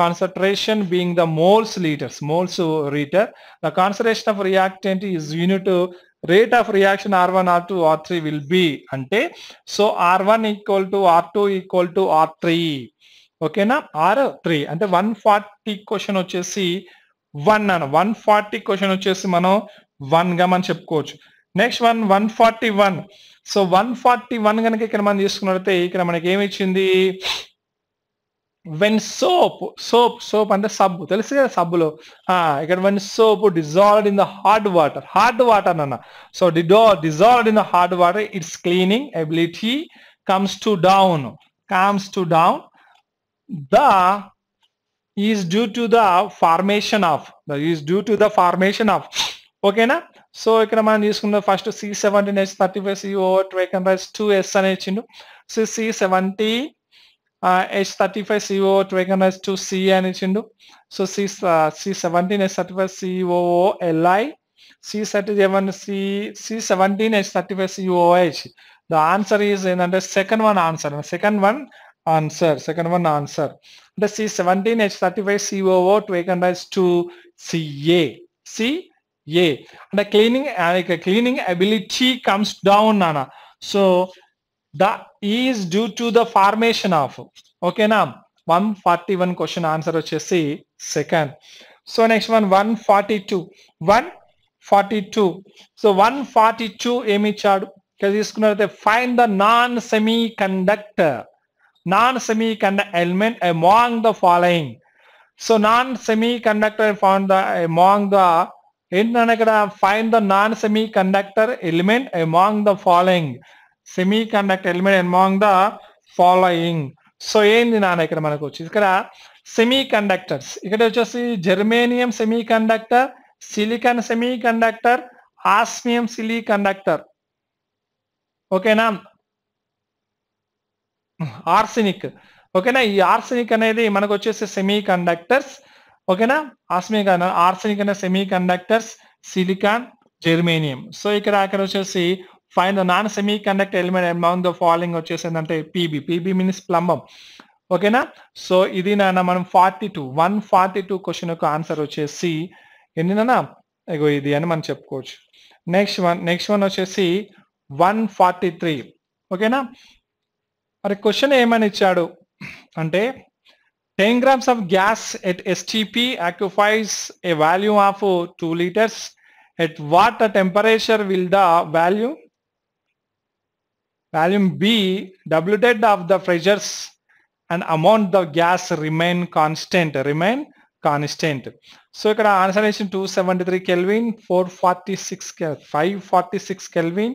[SPEAKER 1] concentration being the moles litres moles litre the concentration of reactant is unit rate of reaction R one R two R three will be అంటే so R one equal to R two equal to R three ఓకేనా R three అంటే one forty question వచ్చేసి one అన్న one forty question వచ్చేసి మనం one గా మనం చెప్పుకోవచ్చు next one one forty one so one forty one కనుక ఇక్కడ మనం తీసుకున్నట్లయితే ఇక్కడ మనకి ఏమి ఇచ్చింది వెన్ సోప్ సోప్ సోప్ అంటే సబ్బు తెలుసు కదా సబ్బులో ఇక్కడ when soap dissolved in the hard water hard water అన్న సో డిడో dissolved in the hard water it's cleaning ability comes to down comes to down the is due to the formation of the is due to the formation of ఓకేనా so ఇక్కడ మనం తీసుకున్న first C seventeen H thirty five CO ట్రైకన్ రైస్ two S అని ఇచ్చిండు so C seventy H thirty five CO ట్రైకన్ రైస్ టూ సి అని ఇచ్చిండు so C C seventeen H thirty five CO LI C thirty seven C C seventeen H thirty five CO H the answer is ఏంటంటే second one answer second one answer. Second one answer. The C17H35COO to recognize to CA. C A. And the cleaning like cleaning ability comes down, Nana. So the E is due to the formation of. Okay, now 141 question answer వచ్చేసి second. So next one 142. 142. So 142 ఏమి ఇచ్చాడు ఇక్కడ తీసుకున్నట్లయితే fine the non semi conductor non non-semiconductor element among the following. So non-semiconductor found the among the ఏంటంటే ఇక్కడ find the non semi conductor element among the following semi conductor element among the following so ఏంది నాన్న ఇక్కడ మనకు వచ్చేసి ఇక్కడ semi conductors ఇక్కడ వచ్చేసి germanium semi conductor silicon semi conductor osmium సిలీ కండక్టర్ ఓకేనా ఆర్సినిక్ ఓకేనా ఈ ఆర్సినిక్ అనేది మనకు వచ్చేసి సెమీ కండక్టర్స్ ఓకేనా ఆస్మిక్ ఆర్సినిక్ అనే semi conductors silicon germanium so ఇక్కడ అక్కడ వచ్చేసి fine non semi conductor element amount the following వచ్చేసి ఏంటంటే పీబీ పీబీ మీన్స్ ప్లంబం ఓకేనా సో ఇది నాన్న మనం forty two one forty two question యొక్క ఆన్సర్ వచ్చేసి ఎన్నినా ఇగో ఇది అని మనం చెప్పుకోవచ్చు నెక్స్ట్ వన్ నెక్స్ట్ వన్ వచ్చేసి వన్ ఫార్టీ త్రీ ఓకేనా మరి క్వశ్చన్ ఏమని ఇచ్చాడు అంటే ten grams of gas at STP occupies a value of two litres at what temperature will the value volume be doubled of the pressures and amount the gas remain constant remain constant so ఇక్కడ answer వేసిన two seventy three kelvin four forty six five forty six kelvin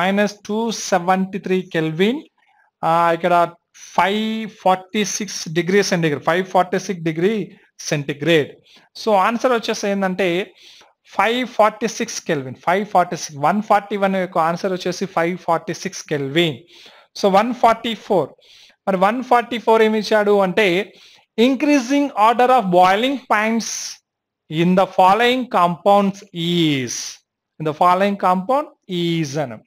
[SPEAKER 1] minus two seventy three kelvin ఇక్కడ five forty six degree centigrade five forty six degree centigrade so answer వచ్చేసి ఏంటంటే five forty six kelvin five forty six one forty one యొక్క answer వచ్చేసి five forty six kelvin so one forty four మరి one forty four ఏమి ఇచ్చాడు అంటే increasing order of boiling points in the following compounds is in the following compound is అని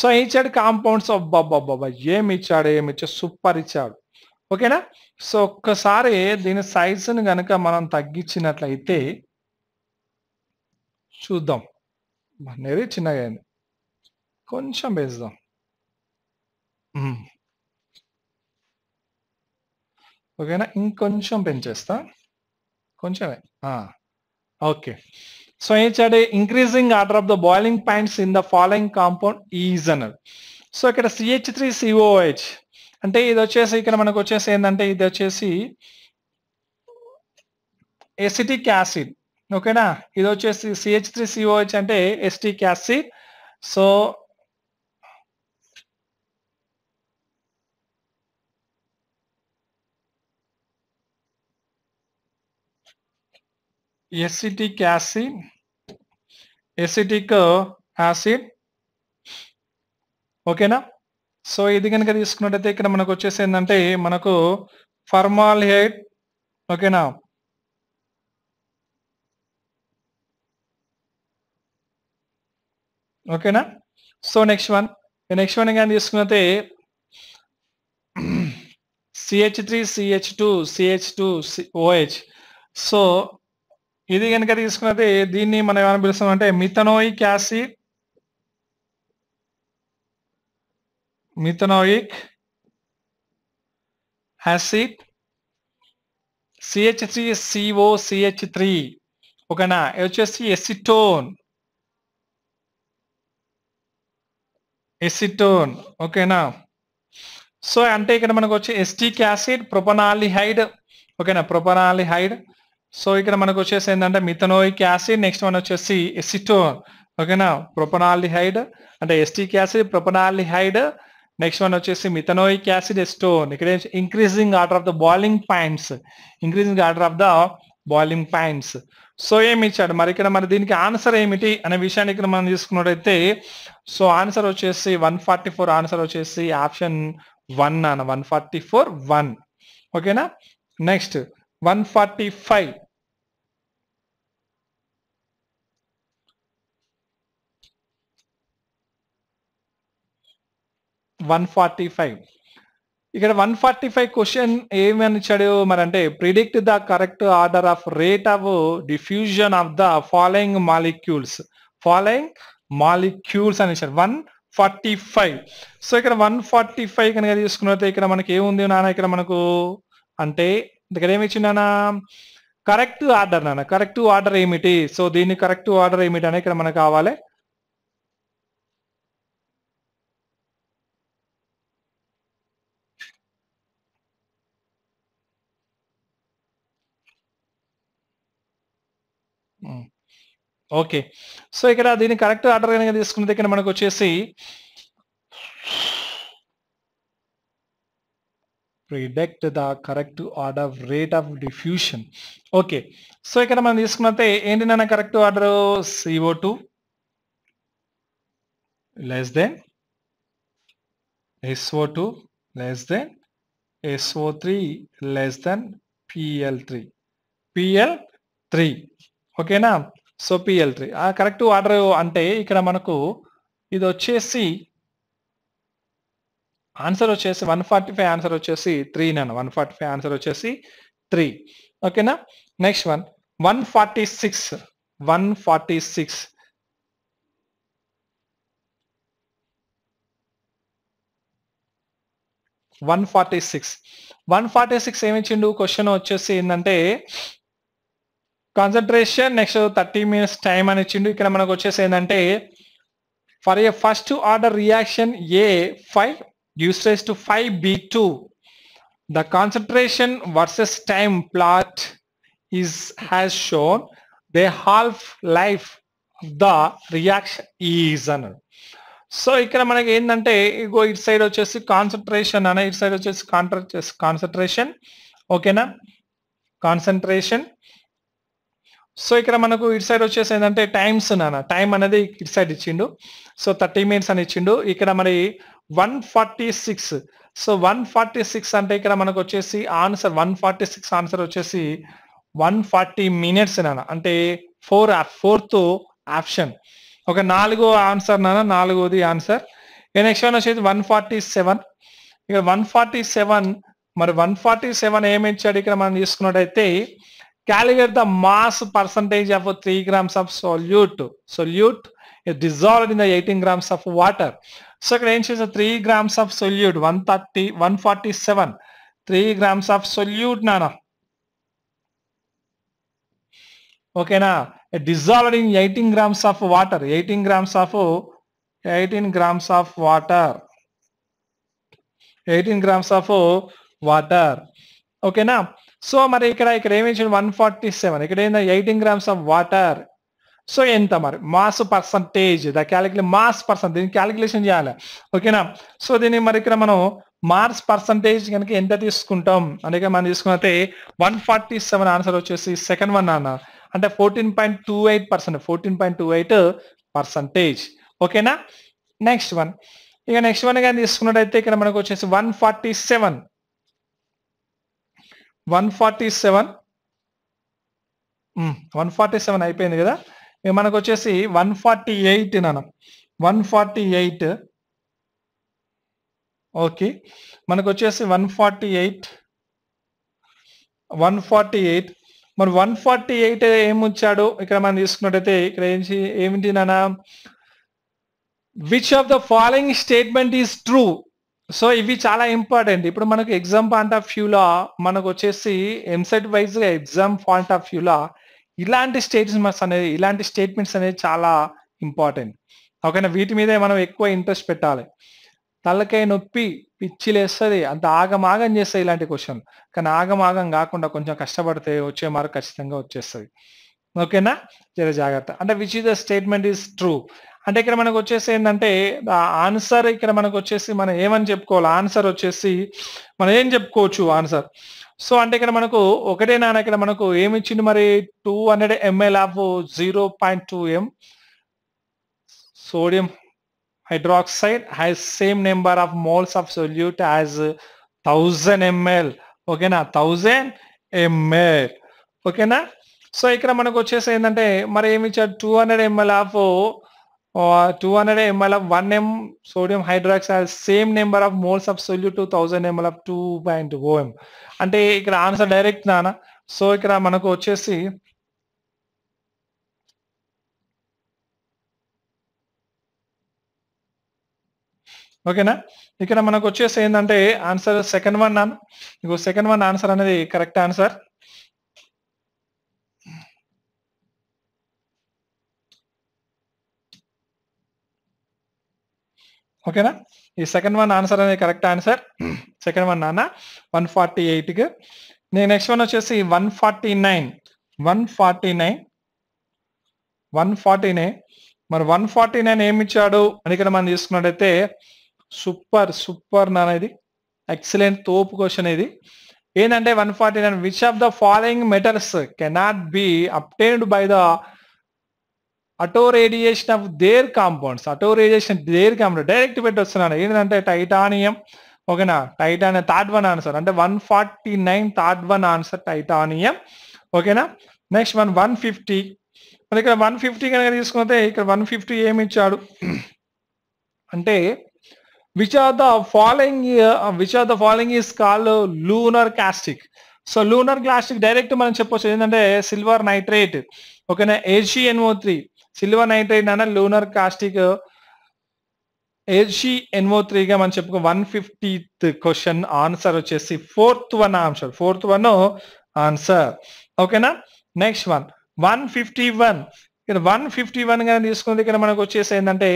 [SPEAKER 1] so ఇచ్చాడు compounds అబ్బాబ్బాబ్బా ఏమి ఇచ్చాడు ఏమి ఇచ్చాడు సూపర్ ఇచ్చాడు ఓకేనా సో ఒక్కసారి దీని సైజును కనుక మనం తగ్గించినట్లయితే చూద్దాం అనేది చిన్నగా అయింది కొంచెం వేద్దాం ఓకేనా ఇంకొంచెం పెంచేస్తా కొంచెమే ఓకే ఏం చేయాలి increasing order of the boiling points in the following compound is అన్నది సో ఇక్కడ సిహెచ్ త్రీ సిఓహెచ్ అంటే ఇది వచ్చేసి ఇక్కడ మనకు వచ్చేసి ఏంటంటే ఇది వచ్చేసి ఎసిటిక్ యాసిడ్ ఓకేనా ఇది వచ్చేసి సిహెచ్ త్రీ సిఓహెచ్ అంటే acetic acid so acetic acid acetic acid ఓకేనా సో ఇది కనుక తీసుకున్నట్టయితే ఇక్కడ మనకు వచ్చేసి ఏంటంటే మనకు హెయిడ్ ఓకేనా ఓకేనా so next one next one కానీ తీసుకున్నతే CH three CH two CH two OH so ఇది కనుక తీసుకున్నది దీన్ని మనం ఏమైనా పిలుస్తాం అంటే methanoic acid methanoic acid CH three CO CH three ఓకేనా వచ్చేసి ఎసిటోన్ ఎసిటోన్ ఓకేనా సో అంటే ఇక్కడ మనకు వచ్చి ఎస్టిక్ యాసిడ్ ప్రొపనాలిహైడ్ ఓకేనా ప్రొపనాలిహైడ్ సో ఇక్కడ మనకు వచ్చేసి ఏంటంటే మిథనోయిక్ యాసిడ్ నెక్స్ట్ వన్ వచ్చేసి ఎసిటోన్ ఓకేనా ప్రొపనాలిహైడ్ అంటే acetic acid propanaldehyde next one వచ్చేసి మిథనోయిక్ యాసిడ్ ఎస్టోన్ ఇక్కడ increasing order of the boiling points increasing order of the boiling points so ఏమి ఇచ్చాడు మరి ఇక్కడ మరి దీనికి ఆన్సర్ ఏమిటి అనే విషయాన్ని ఇక్కడ మనం తీసుకున్నట్టయితే సో ఆన్సర్ వచ్చేసి వన్ ఫార్టీ ఫోర్ ఆన్సర్ వచ్చేసి ఆప్షన్ వన్ అన్న వన్ ఫార్టీ ఫోర్ వన్ ఓకేనా next one forty five one forty five ఇక్కడ వన్ ఫార్టీ ఫైవ్ క్వశ్చన్ ఏమని ఇచ్చాడు మరి అంటే predict the correct order of rate of diffusion of the following molecules following molecules అని ఇచ్చారు one forty five so ఇక్కడ one forty five కనుక తీసుకున్నట్టు ఇక్కడ మనకి ఏముంది నాన్న ఇక్కడ మనకు అంటే ఇక్కడ ఏమి ఇచ్చిందనా కరెక్ట్ ఆర్డర్ నాన్న కరెక్ట్ ఆర్డర్ ఏమిటి సో దీన్ని కరెక్ట్ ఆర్డర్ ఏమిటి అని ఇక్కడ మనకు కావాలి ఓకే hmm. సో ఇక్కడ దీన్ని కరెక్ట్ ఆర్డర్ కనుక తీసుకున్న దగ్గర మనకు వచ్చేసి predict the correct order of rate of diffusion okay so ఇక్కడ మనం తీసుకున్నతే ఏంటి నాన్న correct order CO two less than SO two less than SO three less than PL three PL three ఓకేనా సో పిఎల్ త్రీ ఆ correct order అంటే ఇక్కడ మనకు ఇది వచ్చేసి ఆన్సర్ వచ్చేసి వన్ ఫార్టీ ఫైవ్ ఆన్సర్ వచ్చేసి త్రీ నేను వన్ ఫార్టీ ఫైవ్ ఆన్సర్ వచ్చేసి త్రీ ఓకేనా next one one forty six one forty six one forty six one forty six ఏమిచ్చిండు క్వశ్చన్ వచ్చేసి ఏంటంటే concentration next thirty minutes time అని ఇచ్చిండు ఇక్కడ మనకు వచ్చేసి ఏంటంటే for a first order reaction A five to five B two the concentration versus time plot is has shown the half life the reaction is అన్ so ఇక్కడ మనకి ఏంటంటే ఇగో ఇటు సైడ్ వచ్చేసి కాన్సన్ట్రేషన్ అనే ఇటు సైడ్ వచ్చేసి కాన్సన్ట్రేషన్ కాన్సన్ట్రేషన్ ఓకేనా కాన్సన్ట్రేషన్ సో ఇక్కడ మనకు ఇటు సైడ్ వచ్చేసి ఏంటంటే టైమ్స్ నాన్న టైం అనేది ఇటు సైడ్ ఇచ్చిండు సో థర్టీ మినిట్స్ అని ఇచ్చిండు ఇక్కడ మరి one forty six so one forty six అంటే ఇక్కడ మనకు వచ్చేసి answer one forty six answer వచ్చేసి వన్ ఫార్టీ మినిట్స్ నాన్న అంటే ఫోర్ ఫోర్త్ ఆప్షన్ ఒక నాలుగో ఆన్సర్ నానా నాలుగోది ఆన్సర్ నెక్స్ట్ వన్ వచ్చేసి వన్ ఫార్టీ సెవెన్ ఇక్కడ వన్ ఫార్టీ సెవెన్ మరి వన్ ఫార్టీ సెవెన్ ఇచ్చాడు ఇక్కడ మనం తీసుకున్నట్టయితే calculate the mass percentage of three grams of solute solute dissolved in the 18 grams of water. So it is 3 grams of solute 130, 147, 3 grams of solute nana. Okay now, dissolved in 18 grams of water, 18 grams of 18 grams of water. 18 grams of water ఓకేనా so మరి ఇక్కడ ఇక్కడ ఏమి ఇచ్చింది one forty seven ఇక్కడ ఏంటంటే eighteen grams of so ఎంత మరి mass percentage the calculate mass percent దీన్ని క్యాలిక్యులేషన్ చేయాలి ఓకేనా సో దీన్ని మరి ఇక్కడ మనం మార్స్ పర్సంటేజ్ కనుక ఎంత తీసుకుంటాం అందుకే మనం తీసుకున్నతే వన్ ఫార్టీ సెవెన్ ఆన్సర్ వచ్చేసి సెకండ్ వన్ అన్న అంటే fourteen point two eight percent fourteen point two eight percentage ఓకేనా నెక్స్ట్ వన్ ఇక నెక్స్ట్ వన్ కానీ తీసుకున్నట్టయితే ఇక్కడ మనకు వచ్చేసి one forty seven one forty seven one forty seven అయిపోయింది కదా మనకు వచ్చేసి వన్ ఫార్టీ ఎయిట్ నాన్న వన్ ఫార్టీ ఎయిట్ ఓకే మనకు వచ్చేసి one forty eight one forty eight మరి వన్ ఫార్టీ ఎయిట్ ఏముంచాడు ఇక్కడ మనం తీసుకున్నట్టయితే ఇక్కడ ఏం ఏమిటి నాన్న which of the following statement is true so ఇవి చాలా ఇంపార్టెంట్ ఇప్పుడు మనకు ఎగ్జామ్ పాయింట్ ఆఫ్ వ్యూలో మనకు వచ్చేసి ఎంసెట్ వైజ్గా ఎగ్జామ్ పాయింట్ ఆఫ్ వ్యూలో ఇలాంటి స్టేట్మెంట్స్ అనేది ఇలాంటి స్టేట్మెంట్స్ అనేది చాలా ఇంపార్టెంట్ ఓకేనా వీటి మీదే మనం ఎక్కువ ఇంట్రెస్ట్ పెట్టాలి తలకై నొప్పి పిచ్చిలేస్తుంది అంత ఆగమాగం చేస్తాయి ఇలాంటి క్వశ్చన్ కానీ ఆగమాగం కాకుండా కొంచెం కష్టపడితే వచ్చే మార్క్ ఖచ్చితంగా వచ్చేస్తుంది ఓకేనా జర జాగ్రత్త అంటే which is the statement is true అంటే ఇక్కడ మనకు వచ్చేసి ఏంటంటే ఆన్సర్ ఇక్కడ మనకు వచ్చేసి మనం ఏమని చెప్పుకోవాలి ఆన్సర్ వచ్చేసి మనం ఏం చెప్పుకోవచ్చు ఆన్సర్ సో అంటే ఇక్కడ మనకు ఒకటే నాన్న ఇక్కడ మనకు ఏమి ఇచ్చింది మరి two hundred ML of zero point two M sodium hydroxide has same number of moles of solute as thousand ML ఓకేనా థౌజండ్ ఎంఎల్ ఓకేనా సో ఇక్కడ మనకు వచ్చేసి ఏంటంటే మరి ఏమి ఇచ్చారు two hundred ML of or 200 ml of 1 m sodium hydroxide same number of moles of solute to 1000 ml of 2.0m అంటే ఇక్కడ ఆన్సర్ డైరెక్ట్ నాన్న సో ఇక్కడ మనకు వచ్చేసి ఓకేనా ఇక్కడ మనకు వచ్చేసి ఏంటంటే ఆన్సర్ సెకండ్ వన్ నాన్న ఇంకో సెకండ్ వన్ ఆన్సర్ అనేది కరెక్ట్ ఆన్సర్ ఓకేనా ఈ సెకండ్ వన్ ఆన్సర్ అనేది కరెక్ట్ ఆన్సర్ సెకండ్ వన్ నాన్న వన్ ఫార్టీ ఎయిట్కి నేను నెక్స్ట్ వన్ వచ్చేసి one forty nine one forty nine one forty nine మరి వన్ ఫార్టీ నైన్ ఏమి ఇచ్చాడు అని ఇక్కడ మనం తీసుకున్నట్టయితే సూపర్ సూపర్ అనేది ఎక్సలెంట్ తోపు క్వశ్చన్ ఇది ఏంటంటే one forty nine which of the following metals cannot be obtained by the అటో రేడియేషన్ ఆఫ్ దేర్ కాంపౌండ్స్ అటో రేడియేషన్ దేర్ కాంపౌండ్ డైరెక్ట్ పెట్టి వస్తున్నాను ఏంటంటే టైటానియం ఓకేనా టైటానియం థర్డ్ వన్ ఆన్సర్ అంటే one forty nine third one answer titanium ఓకేనా next one one fifty మరి ఇక్కడ వన్ ఫిఫ్టీ కనుక తీసుకుంటే ఇక్కడ వన్ ఫిఫ్టీ ఏమి ఇచ్చాడు అంటే which are the following which are the following is call lunar caustic so lunar caustic direct మనం చెప్పొచ్చు ఏంటంటే సిల్వర్ నైట్రేట్ ఓకేనా O three e silver nitrite అన్న లూనర్ కాస్టిక్ ఎల్షీ ఎన్ఓ త్రీగా మనం చెప్పుకో వన్ ఫిఫ్టీత్ క్వశ్చన్ ఆన్సర్ వచ్చేసి fourth one answer fourth one answer ఓకేనా next one one fifty one ఇక్కడ వన్ ఫిఫ్టీ వన్ గా తీసుకుంది ఇక్కడ మనకు వచ్చేసి ఏంటంటే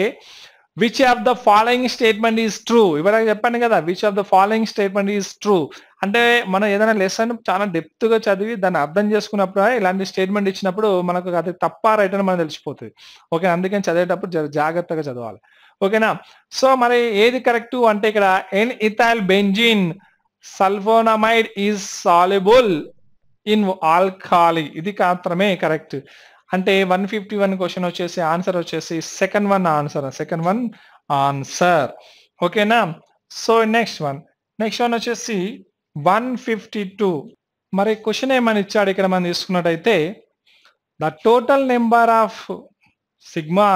[SPEAKER 1] which of the following statement is true ఇవరకు చెప్పాను కదా which of the following statement is true అంటే మనం ఏదైనా లెసన్ చాలా డెప్త్ గా చదివి దాన్ని అర్థం చేసుకున్నప్పుడు ఇలాంటి స్టేట్మెంట్ ఇచ్చినప్పుడు మనకు అది తప్ప రైట్ అని మనం తెలిసిపోతుంది ఓకే అందుకని చదివేటప్పుడు జాగ్రత్తగా చదవాలి ఓకేనా సో మరి ఏది కరెక్ట్ అంటే ఇక్కడ N ethyl benzene sulphonamide is soluble in alkali ఇది మాత్రమే కరెక్ట్ అంటే వన్ ఫిఫ్టీ వన్ క్వశ్చన్ వచ్చేసి ఆన్సర్ వచ్చేసి second one answer second one answer ఓకేనా so next one next one వచ్చేసి వన్ ఫిఫ్టీ టూ మరి క్వశ్చన్ ఏమని ఇచ్చాడు ఇక్కడ మనం తీసుకున్నట్టయితే the total number of sigma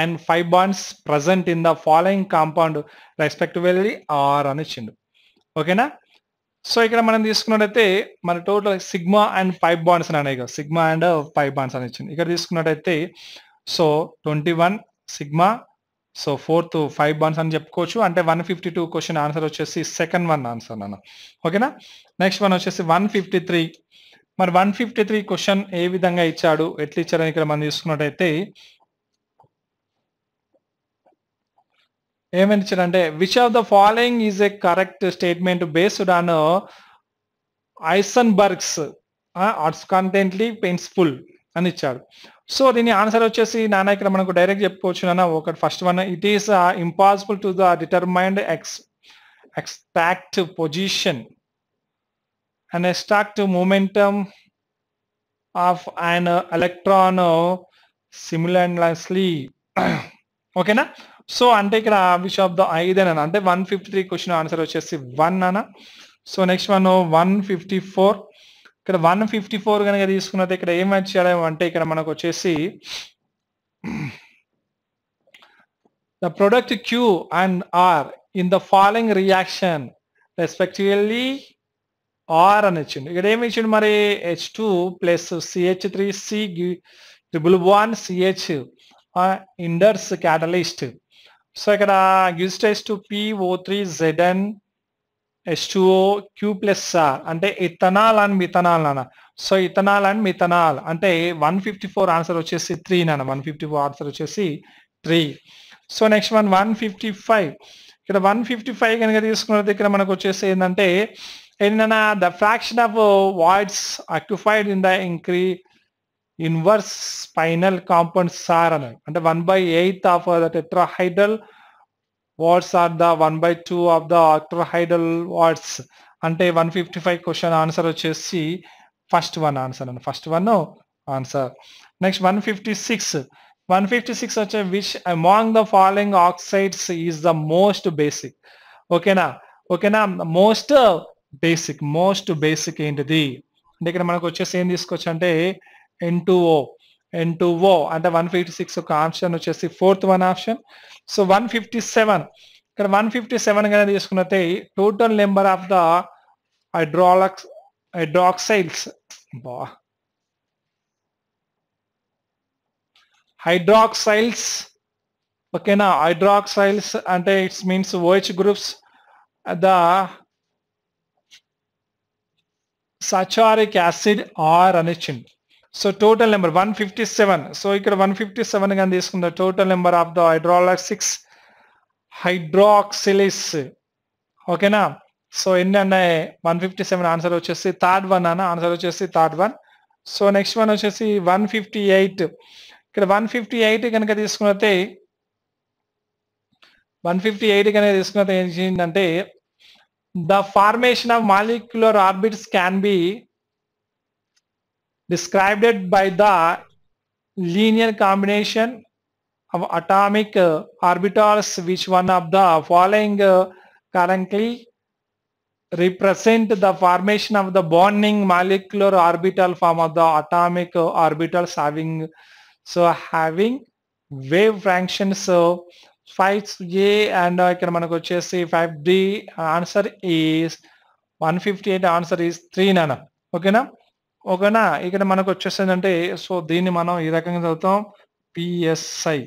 [SPEAKER 1] and five bonds present in the following compound respectively are అని ఇచ్చిండు ఓకేనా సో ఇక్కడ మనం తీసుకున్నట్టయితే మన total sigma and pi bonds అని అనేవి సిగ్మా అండ్ పైప్ బాండ్స్ అని ఇచ్చింది ఇక్కడ తీసుకున్నట్టయితే so twenty one sigma so fourth five bonds అని చెప్పుకోవచ్చు అంటే one fifty two question answer వచ్చేసి సెకండ్ వన్ ఆన్సర్ నన్ను ఓకేనా నెక్స్ట్ వన్ వచ్చేసి వన్ ఫిఫ్టీ త్రీ మరి వన్ ఫిఫ్టీ త్రీ క్వశ్చన్ ఏ విధంగా ఇచ్చాడు ఎట్లా ఇచ్చాడని ఇక్కడ మనం తీసుకున్నట్టయితే ఏమని ఇచ్చారంటే which of the following is a correct statement based on Heisenberg's arts contently painful అని ఇచ్చాడు సో దీని ఆన్సర్ వచ్చేసి నాన్న ఇక్కడ మనకు డైరెక్ట్ చెప్పుకోవచ్చు నాన్న ఒకటి first one it is impossible to the determined ex extract position and extract momentum of and electron similarly ఓకేనా సో అంటే ఇక్కడ విష్ ఆఫ్ ద ఐదేనా అంటే one fifty three question answer వచ్చేసి వన్ అన్న so next one one fifty four ఇక్కడ one fifty four కనుక తీసుకున్నది ఇక్కడ ఏం వచ్చేయాలి అంటే ఇక్కడ మనకు వచ్చేసి the product Q and R in the following reaction respectively are అని ఇచ్చిండు ఇక్కడ ఏమి ఇచ్చిండు మరి H two plus CH three C triple one CH ఇండర్స్ క్యాటలిస్ట్ సో ఇక్కడ గిస్ట్ S two P O three Z N two O Q plus R అంటే ఇథనాల్ అండ్ మిథనాల్ అన్న సో ఇథనాల్ అండ్ మిథనాల్ అంటే వన్ ఫిఫ్టీ ఫోర్ ఆన్సర్ వచ్చేసి three నాన్న one fifty four answer వచ్చేసి three so next one one fifty five ఇక్కడ one fifty five కనుక తీసుకున్నది ఇక్కడ మనకు వచ్చేసి ఏంటంటే ఏంటన్నా the fraction of voids occupied in the ఇంక్రీ ఇన్వర్స్ స్పైనల్ కాంపౌండ్ సార్ అన్నాడు అంటే one by eight of the tetrahedral voids are the one by two of the octahedral voids అంటే one fifty five question answer వచ్చేసి first one answer అండి first one answer next one fifty six one fifty six వచ్చే which among the following oxides is the most basic ఓకేనా ఓకేనా most basic most basic ఏంటిది అంటే ఇక్కడ మనకు వచ్చేసి ఏం తీసుకోవచ్చు అంటే ఎన్ ఓ ఎన్ టు ఓ అంటే వన్ ఫిఫ్టీ సిక్స్ ఒక ఆప్షన్ వచ్చేసి fourth one option so one fifty seven ఇక్కడ వన్ ఫిఫ్టీ సెవెన్ కనుక తీసుకున్నట్టే టోటల్ నెంబర్ ఆఫ్ ద హైడ్రాలక్స్ హైడ్రాక్సైల్స్ బా హైడ్రాక్సైల్స్ ఓకేనా హైడ్రాక్సైల్స్ అంటే it's means OH groups the saccharic acid are అనిచ్చింది so total number one fifty seven so ఇక్కడ one fifty seven కానీ తీసుకుంటే టోటల్ నెంబర్ ఆఫ్ ద హైడ్రాలాక్సిక్స్ హైడ్రాక్సిలిస్ ఓకేనా సో ఎన్ని అన్నాయి వన్ ఫిఫ్టీ సెవెన్ ఆన్సర్ వచ్చేసి థర్డ్ వన్ అన్న ఆన్సర్ వచ్చేసి third one so next one వచ్చేసి వన్ ఫిఫ్టీ ఎయిట్ ఇక్కడ వన్ ఫిఫ్టీ ఎయిట్ కనుక తీసుకున్నతే వన్ ఫిఫ్టీ ఎయిట్ కనుక తీసుకున్నతే చేసిందంటే the formation of molecular orbits can be described it by the linear combination of atomic uh, orbitals which one of the following uh, currently represent the formation of the bonding molecular orbital form of the atomic uh, orbitals having so having wave functions so uh, 5a and I uh, ఇక్కడ మనకు వచ్చేసి 5d Answer is 158 Answer is 3 Okay now ఓకేనా ఇక్కడ మనకు అంటే so దీన్ని మనం ఈ రకంగా చదువుతాం పిఎస్ఐ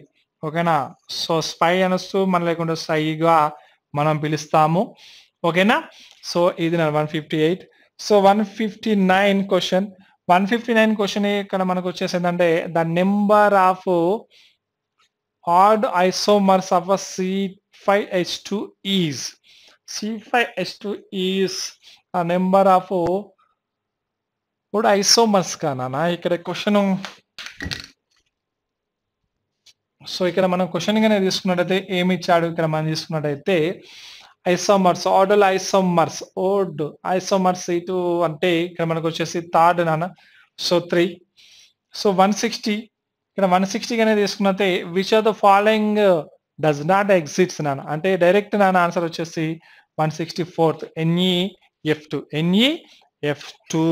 [SPEAKER 1] ఓకేనా సో స్పై అనొస్తూ మన లేకుండా సైగా మనం పిలుస్తాము ఓకేనా సో ఇది నా one fifty eight so one fifty nine question one fifty nine question ఇక్కడ మనకు అంటే the number of odd isomers of C five H two is C five H two is number of కూడా isomers కానా ఇక్కడ question so ఇక్కడ మనం క్వశ్చన్గానే తీసుకున్నట్టయితే ఏమి ఇచ్చాడు ఇక్కడ మనం తీసుకున్నట్టయితే isomers order isomers odd isomers ఇటు అంటే ఇక్కడ మనకు వచ్చేసి థర్డ్ నాన్న so three so one sixty ఇక్కడ వన్ గానే తీసుకున్నట్టే which are the following does not exists నాన్న అంటే డైరెక్ట్ నాన్న ఆన్సర్ వచ్చేసి one sixty fourth NE F two NE F two